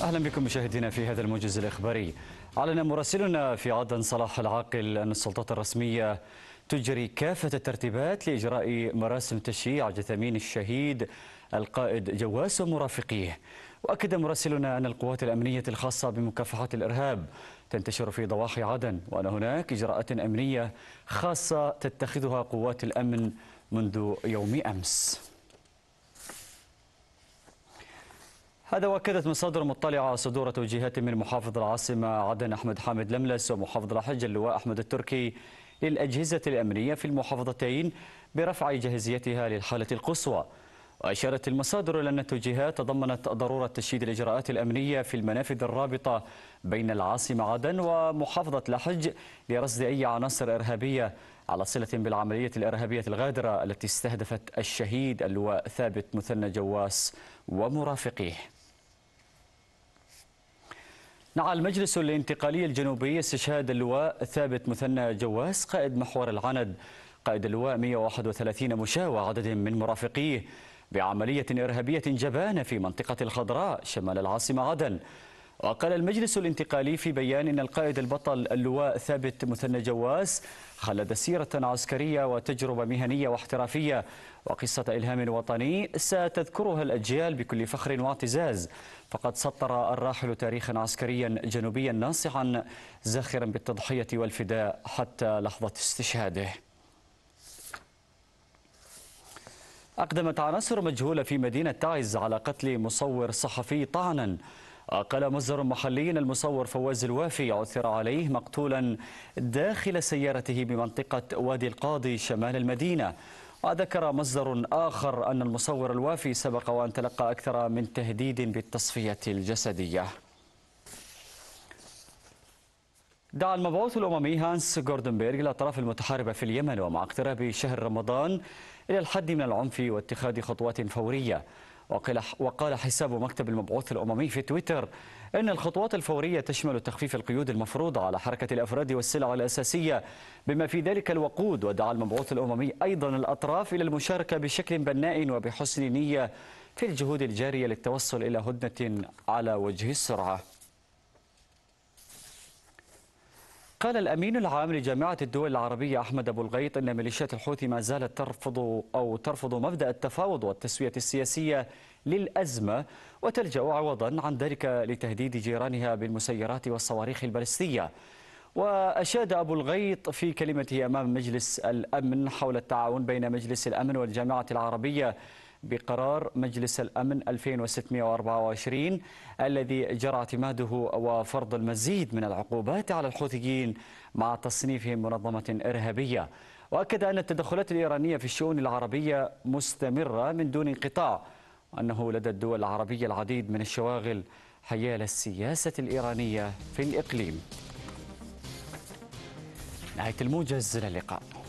أهلا بكم مشاهدينا في هذا الموجز الإخباري أعلن مراسلنا في عدن صلاح العاقل أن السلطات الرسمية تجري كافة الترتيبات لإجراء مراسم تشييع جثمين الشهيد القائد جواس ومرافقيه وأكد مراسلنا أن القوات الأمنية الخاصة بمكافحة الإرهاب تنتشر في ضواحي عدن وأن هناك إجراءات أمنية خاصة تتخذها قوات الأمن منذ يوم أمس هذا واكدت مصادر مطلعه صدور توجيهات من محافظ العاصمه عدن احمد حامد لملس ومحافظ الحج اللواء احمد التركي للاجهزه الامنيه في المحافظتين برفع جاهزيتها للحاله القصوى. واشارت المصادر الى ان التوجيهات تضمنت ضروره تشييد الاجراءات الامنيه في المنافذ الرابطه بين العاصمه عدن ومحافظه لحج لرصد اي عناصر ارهابيه على صله بالعمليه الارهابيه الغادره التي استهدفت الشهيد اللواء ثابت مثنى جواس ومرافقيه. نعى المجلس الانتقالي الجنوبي استشهاد اللواء ثابت مثنى جواس قائد محور العند قائد اللواء 131 مشاة وعدد من مرافقيه بعملية إرهابية جبانة في منطقة الخضراء شمال العاصمة عدن وقال المجلس الانتقالي في بيان أن القائد البطل اللواء ثابت مثنى جواس خلد سيرة عسكرية وتجربة مهنية واحترافية وقصة إلهام وطني ستذكرها الأجيال بكل فخر واعتزاز فقد سطر الراحل تاريخا عسكريا جنوبيا ناصعا زاخرا بالتضحية والفداء حتى لحظة استشهاده أقدمت عناصر مجهولة في مدينة تعز على قتل مصور صحفي طعنا قال مصدر محلي أن المصور فواز الوافي عثر عليه مقتولا داخل سيارته بمنطقة وادي القاضي شمال المدينة وذكر مصدر آخر أن المصور الوافي سبق وأن تلقى أكثر من تهديد بالتصفية الجسدية دعا المبعوث الأممي هانس جوردنبرغ الأطراف المتحاربة في اليمن ومع اقتراب شهر رمضان إلى الحد من العنف واتخاذ خطوات فورية وقال حساب مكتب المبعوث الأممي في تويتر إن الخطوات الفورية تشمل تخفيف القيود المفروضة على حركة الأفراد والسلع الأساسية بما في ذلك الوقود ودعا المبعوث الأممي أيضا الأطراف إلى المشاركة بشكل بناء وبحسن نية في الجهود الجارية للتوصل إلى هدنة على وجه السرعة قال الأمين العام لجامعة الدول العربية أحمد أبو الغيط أن ميليشيات الحوثي ما زالت ترفض أو ترفض مبدأ التفاوض والتسوية السياسية للأزمة وتلجأ عوضا عن ذلك لتهديد جيرانها بالمسيرات والصواريخ البالستية وأشاد أبو الغيط في كلمته أمام مجلس الأمن حول التعاون بين مجلس الأمن والجامعة العربية بقرار مجلس الأمن 2624 الذي جرى اعتماده وفرض المزيد من العقوبات على الحوثيين مع تصنيفهم منظمة إرهابية وأكد أن التدخلات الإيرانية في الشؤون العربية مستمرة من دون انقطاع وأنه لدى الدول العربية العديد من الشواغل حيال السياسة الإيرانية في الإقليم نهاية الموجز للقاء